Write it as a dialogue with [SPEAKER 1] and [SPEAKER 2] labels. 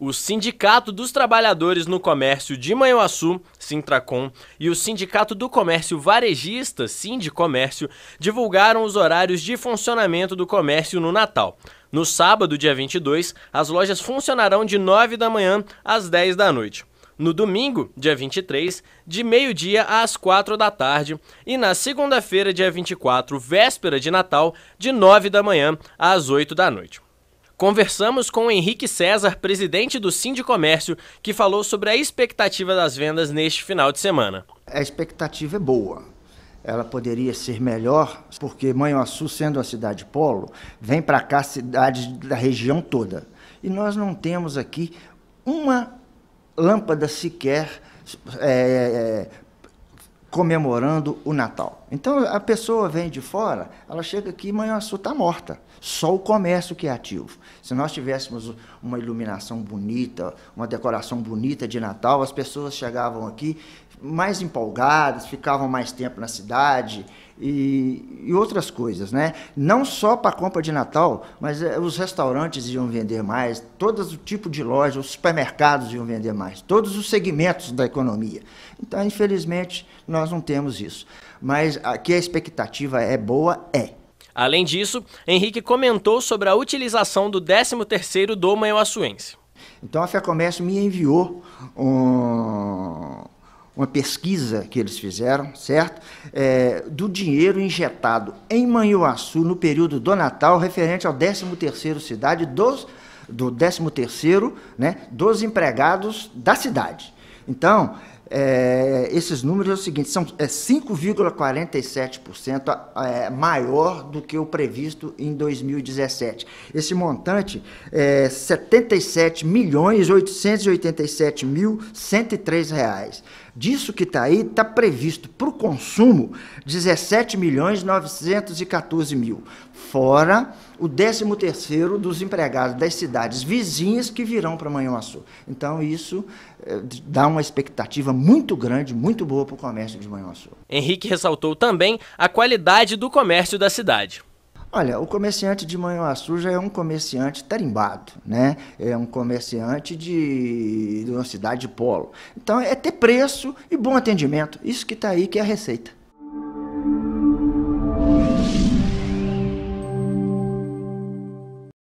[SPEAKER 1] O Sindicato dos Trabalhadores no Comércio de Manhuaçu, Sintracom, e o Sindicato do Comércio Varejista, Sindicomércio, divulgaram os horários de funcionamento do comércio no Natal. No sábado, dia 22, as lojas funcionarão de 9 da manhã às 10 da noite. No domingo, dia 23, de meio-dia às 4 da tarde. E na segunda-feira, dia 24, véspera de Natal, de 9 da manhã às 8 da noite. Conversamos com o Henrique César, presidente do Sindicomércio, que falou sobre a expectativa das vendas neste final de semana.
[SPEAKER 2] A expectativa é boa. Ela poderia ser melhor, porque Manhuaçu, sendo a cidade polo, vem para cá cidades da região toda. E nós não temos aqui uma lâmpada sequer é, é comemorando o Natal. Então a pessoa vem de fora, ela chega aqui e Manhuaçu está morta. Só o comércio que é ativo. Se nós tivéssemos uma iluminação bonita, uma decoração bonita de Natal, as pessoas chegavam aqui mais empolgadas, ficavam mais tempo na cidade, e, e outras coisas, né? Não só para a compra de Natal, mas eh, os restaurantes iam vender mais, todo o tipo de loja, os supermercados iam vender mais, todos os segmentos da economia. Então, infelizmente, nós não temos isso. Mas aqui a expectativa é boa, é.
[SPEAKER 1] Além disso, Henrique comentou sobre a utilização do 13º do Manhuaçuense.
[SPEAKER 2] Então a Fecomércio me enviou um, uma pesquisa que eles fizeram, certo? É, do dinheiro injetado em Manhuaçu no período do Natal, referente ao 13º cidade dos do 13º, né, dos empregados da cidade. Então, é, esses números é o seguinte, são é 5,47% é, maior do que o previsto em 2017. Esse montante é 77 milhões 887 mil 103 reais. Disso que está aí, está previsto para o consumo 17 milhões 914 mil, fora o 13º dos empregados das cidades vizinhas que virão para Manhuaçu. Então, isso eh, dá uma expectativa muito grande, muito boa para o comércio de Manhuaçu.
[SPEAKER 1] Henrique ressaltou também a qualidade do comércio da cidade.
[SPEAKER 2] Olha, o comerciante de Manhuaçu já é um comerciante tarimbado, né? É um comerciante de, de uma cidade de polo. Então, é ter preço e bom atendimento. Isso que está aí, que é a receita.